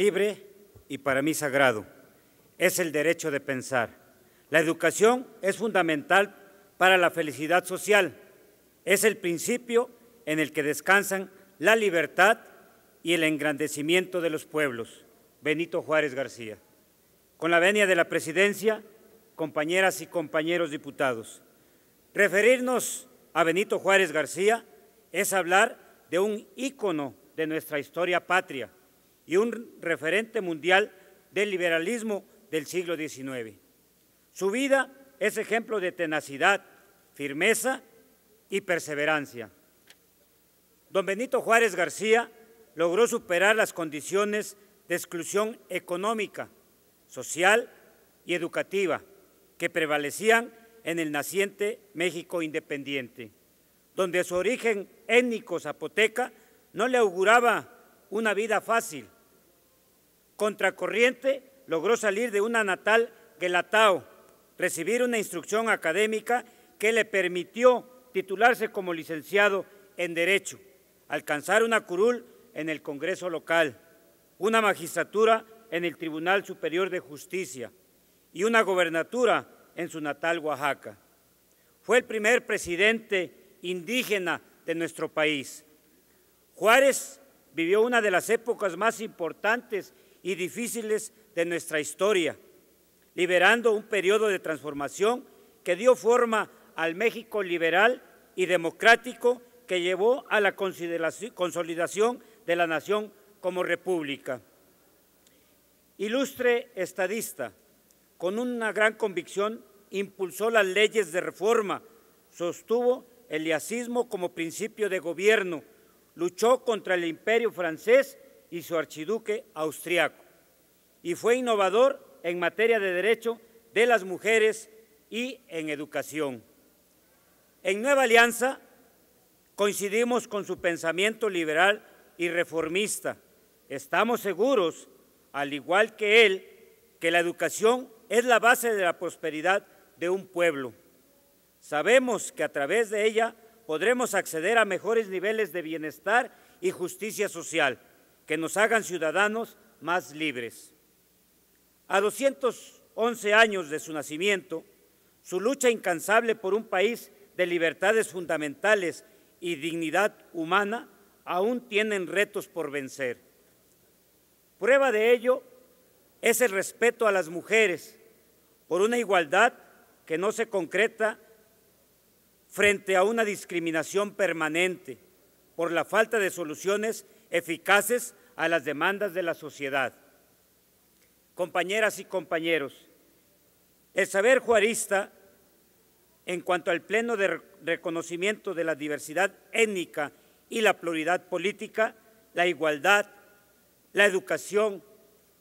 libre y para mí sagrado, es el derecho de pensar. La educación es fundamental para la felicidad social, es el principio en el que descansan la libertad y el engrandecimiento de los pueblos. Benito Juárez García. Con la venia de la presidencia, compañeras y compañeros diputados, referirnos a Benito Juárez García es hablar de un ícono de nuestra historia patria y un referente mundial del liberalismo del siglo XIX. Su vida es ejemplo de tenacidad, firmeza y perseverancia. Don Benito Juárez García logró superar las condiciones de exclusión económica, social y educativa que prevalecían en el naciente México independiente, donde su origen étnico zapoteca no le auguraba una vida fácil contracorriente, logró salir de una natal Gelatao, recibir una instrucción académica que le permitió titularse como licenciado en Derecho, alcanzar una curul en el Congreso local, una magistratura en el Tribunal Superior de Justicia y una gobernatura en su natal Oaxaca. Fue el primer presidente indígena de nuestro país. Juárez vivió una de las épocas más importantes y difíciles de nuestra historia, liberando un periodo de transformación que dio forma al México liberal y democrático que llevó a la consolidación de la nación como república. Ilustre estadista, con una gran convicción, impulsó las leyes de reforma, sostuvo el liacismo como principio de gobierno, luchó contra el imperio francés y su archiduque austriaco, y fue innovador en materia de derecho de las mujeres y en educación. En Nueva Alianza coincidimos con su pensamiento liberal y reformista. Estamos seguros, al igual que él, que la educación es la base de la prosperidad de un pueblo. Sabemos que a través de ella podremos acceder a mejores niveles de bienestar y justicia social que nos hagan ciudadanos más libres. A 211 años de su nacimiento, su lucha incansable por un país de libertades fundamentales y dignidad humana aún tienen retos por vencer. Prueba de ello es el respeto a las mujeres por una igualdad que no se concreta frente a una discriminación permanente, por la falta de soluciones eficaces a las demandas de la sociedad. Compañeras y compañeros, el saber juarista en cuanto al pleno reconocimiento de la diversidad étnica y la pluralidad política, la igualdad, la educación,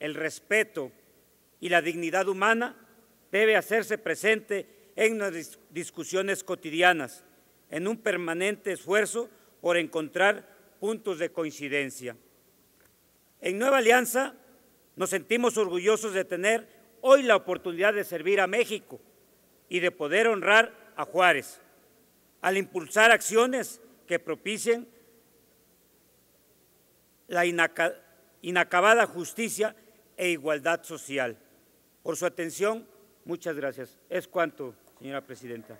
el respeto y la dignidad humana debe hacerse presente en las discusiones cotidianas, en un permanente esfuerzo por encontrar puntos de coincidencia. En Nueva Alianza nos sentimos orgullosos de tener hoy la oportunidad de servir a México y de poder honrar a Juárez, al impulsar acciones que propicien la inacabada justicia e igualdad social. Por su atención, muchas gracias. Es cuanto, señora presidenta.